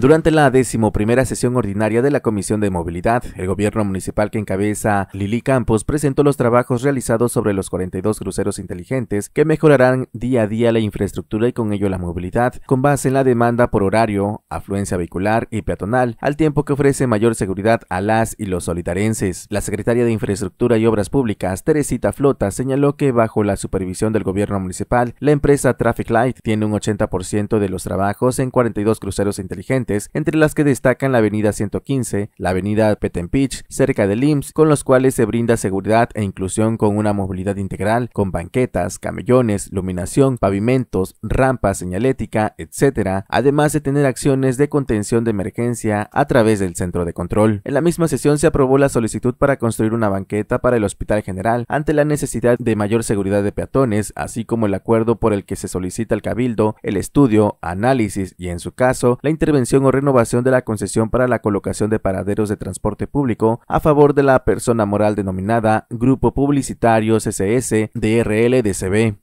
Durante la decimoprimera sesión ordinaria de la Comisión de Movilidad, el gobierno municipal que encabeza Lili Campos presentó los trabajos realizados sobre los 42 cruceros inteligentes que mejorarán día a día la infraestructura y con ello la movilidad, con base en la demanda por horario, afluencia vehicular y peatonal, al tiempo que ofrece mayor seguridad a las y los solitarenses. La secretaria de Infraestructura y Obras Públicas, Teresita Flota, señaló que bajo la supervisión del gobierno municipal, la empresa Traffic Light tiene un 80% de los trabajos en 42 cruceros inteligentes entre las que destacan la Avenida 115, la Avenida Petempich, cerca del IMSS, con los cuales se brinda seguridad e inclusión con una movilidad integral, con banquetas, camellones, iluminación, pavimentos, rampa señalética, etc., además de tener acciones de contención de emergencia a través del centro de control. En la misma sesión se aprobó la solicitud para construir una banqueta para el Hospital General ante la necesidad de mayor seguridad de peatones, así como el acuerdo por el que se solicita al Cabildo el estudio, análisis y, en su caso, la intervención o renovación de la concesión para la colocación de paraderos de transporte público a favor de la persona moral denominada Grupo Publicitario CCS DRL DCB.